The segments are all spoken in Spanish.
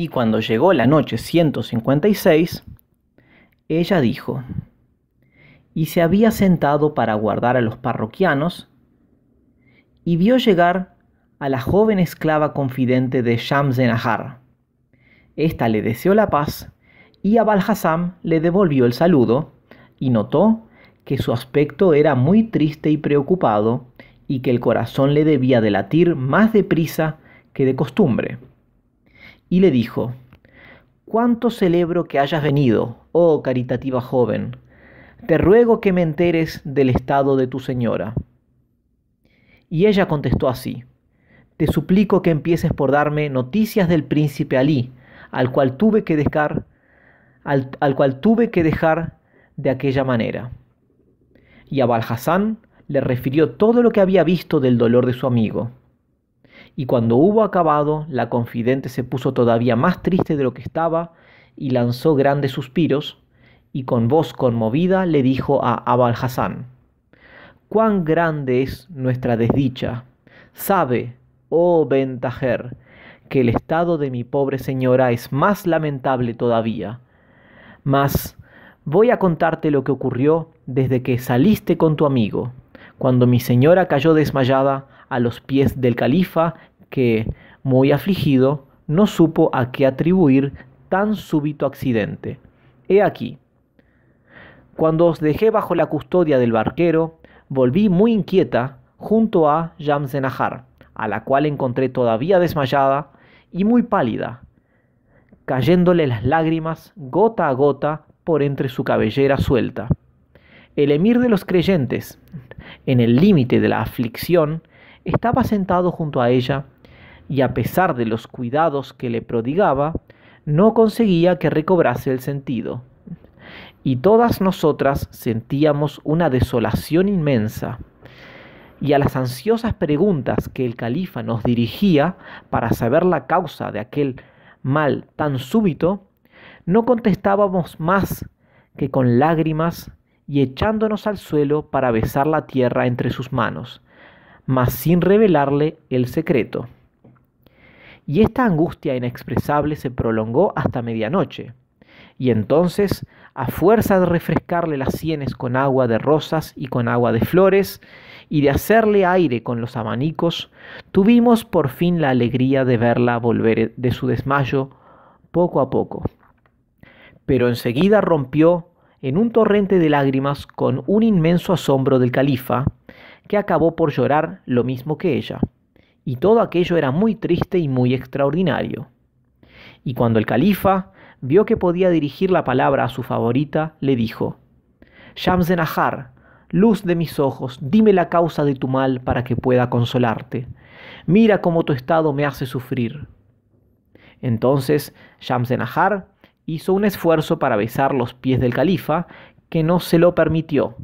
Y cuando llegó la noche 156, ella dijo, y se había sentado para guardar a los parroquianos, y vio llegar a la joven esclava confidente de Shamsenahar. Esta le deseó la paz, y a le devolvió el saludo, y notó que su aspecto era muy triste y preocupado, y que el corazón le debía de latir más deprisa que de costumbre y le dijo, Cuánto celebro que hayas venido, oh caritativa joven. Te ruego que me enteres del estado de tu señora. Y ella contestó así, Te suplico que empieces por darme noticias del príncipe Alí, al cual tuve que dejar, al, cual tuve que dejar de aquella manera. Y a Balhassan le refirió todo lo que había visto del dolor de su amigo. Y cuando hubo acabado, la confidente se puso todavía más triste de lo que estaba y lanzó grandes suspiros, y con voz conmovida le dijo a Abal Cuán grande es nuestra desdicha. Sabe, oh Bentajer, que el estado de mi pobre señora es más lamentable todavía. Mas voy a contarte lo que ocurrió desde que saliste con tu amigo. Cuando mi señora cayó desmayada, a los pies del califa, que, muy afligido, no supo a qué atribuir tan súbito accidente. He aquí. Cuando os dejé bajo la custodia del barquero, volví muy inquieta junto a Yamsenahar, a la cual encontré todavía desmayada y muy pálida, cayéndole las lágrimas gota a gota por entre su cabellera suelta. El emir de los creyentes, en el límite de la aflicción, estaba sentado junto a ella y a pesar de los cuidados que le prodigaba, no conseguía que recobrase el sentido. Y todas nosotras sentíamos una desolación inmensa. Y a las ansiosas preguntas que el califa nos dirigía para saber la causa de aquel mal tan súbito, no contestábamos más que con lágrimas y echándonos al suelo para besar la tierra entre sus manos, mas sin revelarle el secreto. Y esta angustia inexpresable se prolongó hasta medianoche. Y entonces, a fuerza de refrescarle las sienes con agua de rosas y con agua de flores, y de hacerle aire con los abanicos, tuvimos por fin la alegría de verla volver de su desmayo poco a poco. Pero enseguida rompió en un torrente de lágrimas con un inmenso asombro del califa, que acabó por llorar lo mismo que ella. Y todo aquello era muy triste y muy extraordinario. Y cuando el califa vio que podía dirigir la palabra a su favorita, le dijo, Shamsenahar, luz de mis ojos, dime la causa de tu mal para que pueda consolarte. Mira cómo tu estado me hace sufrir. Entonces Shamsenahar hizo un esfuerzo para besar los pies del califa, que no se lo permitió,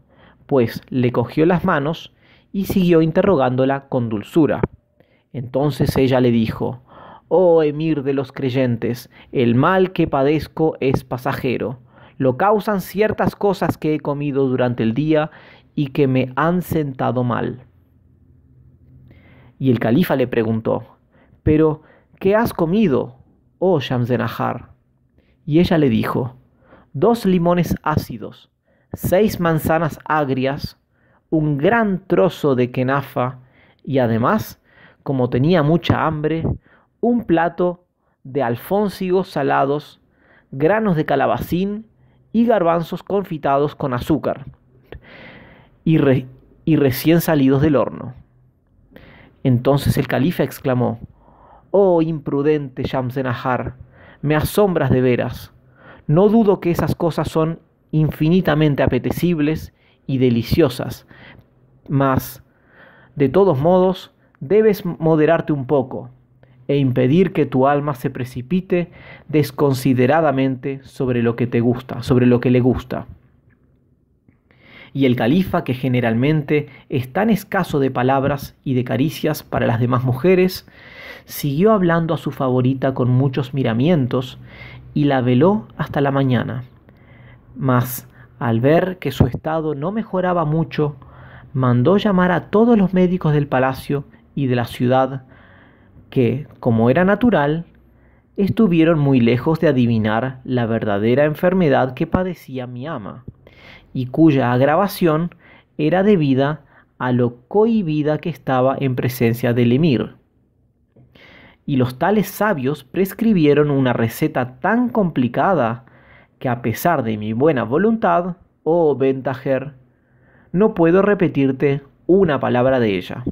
pues le cogió las manos y siguió interrogándola con dulzura. Entonces ella le dijo, Oh Emir de los creyentes, el mal que padezco es pasajero. Lo causan ciertas cosas que he comido durante el día y que me han sentado mal. Y el califa le preguntó, Pero, ¿qué has comido, oh Shamsenahar? Y ella le dijo, Dos limones ácidos, seis manzanas agrias, un gran trozo de kenafa y además, como tenía mucha hambre, un plato de alfónsigos salados, granos de calabacín y garbanzos confitados con azúcar y, recién salidos del horno. Entonces el califa exclamó, Oh imprudente Shamsenahar, me asombras de veras. No dudo que esas cosas son infinitamente apetecibles y deliciosas. Mas, de todos modos, debes moderarte un poco e impedir que tu alma se precipite desconsideradamente sobre lo que te gusta, sobre lo que le gusta. Y el califa, que generalmente es tan escaso de palabras y de caricias para las demás mujeres, siguió hablando a su favorita con muchos miramientos y la veló hasta la mañana. Mas al ver que su estado no mejoraba mucho, mandó llamar a todos los médicos del palacio y de la ciudad, que, como era natural, estuvieron muy lejos de adivinar la verdadera enfermedad que padecía mi ama, y cuya agravación era debida a lo cohibida que estaba en presencia del emir. Y los tales sabios prescribieron una receta tan complicada que a pesar de mi buena voluntad, oh ventajer, no puedo repetirte una palabra de ella.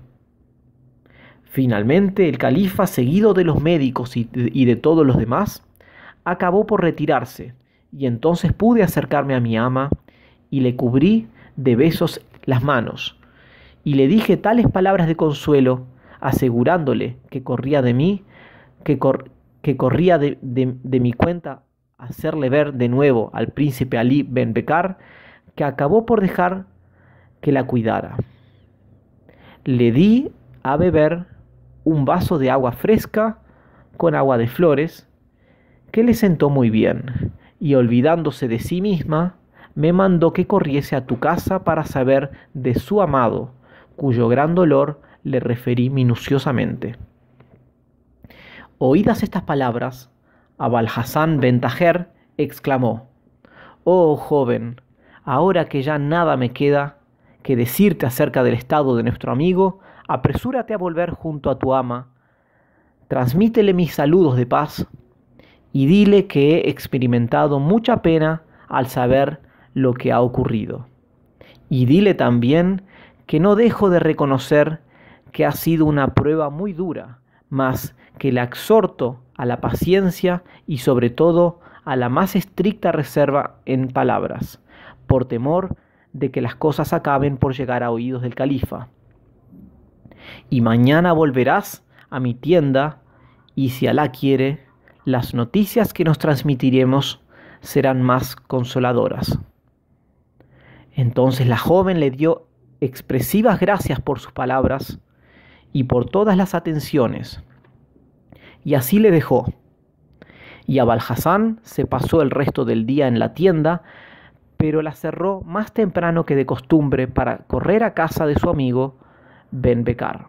Finalmente, el califa, seguido de los médicos y de todos los demás, acabó por retirarse, y entonces pude acercarme a mi ama y le cubrí de besos las manos, y le dije tales palabras de consuelo, asegurándole que corría de mí, que, corría de mi cuenta hacerle ver de nuevo al príncipe Ali Ben Bekar, que acabó por dejar que la cuidara. Le di a beber un vaso de agua fresca con agua de flores, que le sentó muy bien, y olvidándose de sí misma, me mandó que corriese a tu casa para saber de su amado, cuyo gran dolor le referí minuciosamente. Oídas estas palabras, ben Bentajer exclamó, Oh joven, ahora que ya nada me queda que decirte acerca del estado de nuestro amigo, apresúrate a volver junto a tu ama, transmítele mis saludos de paz y dile que he experimentado mucha pena al saber lo que ha ocurrido. Y dile también que no dejo de reconocer que ha sido una prueba muy dura más que la exhorto a la paciencia y sobre todo a la más estricta reserva en palabras, por temor de que las cosas acaben por llegar a oídos del califa. Y mañana volverás a mi tienda y si Alá quiere, las noticias que nos transmitiremos serán más consoladoras. Entonces la joven le dio expresivas gracias por sus palabras, y por todas las atenciones. Y así le dejó. Y a se pasó el resto del día en la tienda, pero la cerró más temprano que de costumbre para correr a casa de su amigo Ben Becar.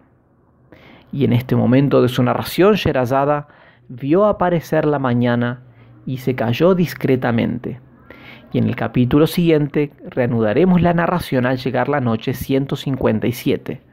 Y en este momento de su narración, Sherazada vio aparecer la mañana y se cayó discretamente. Y en el capítulo siguiente reanudaremos la narración al llegar la noche 157.